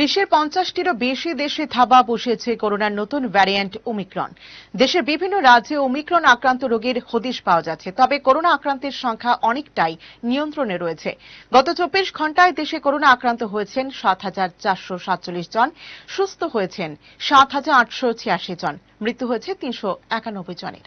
বিশ্বের পঞ্চাশটিরও বেশি দেশে থাবা বসিয়েছে করোনার নতুন ভ্যারিয়েন্ট ওমিক্রন দেশের বিভিন্ন রাজ্যে ওমিক্রন আক্রান্ত রোগীর হদিশ পাওয়া যাচ্ছে তবে করোনা আক্রান্তের সংখ্যা অনেকটাই নিয়ন্ত্রণে রয়েছে গত চব্বিশ ঘন্টায় দেশে করোনা আক্রান্ত হয়েছেন সাত হাজার চারশো সাতচল্লিশ জন সুস্থ হয়েছেন সাত হাজার আটশো ছিয়াশি জন মৃত্যু হয়েছে তিনশো একানব্বই জনের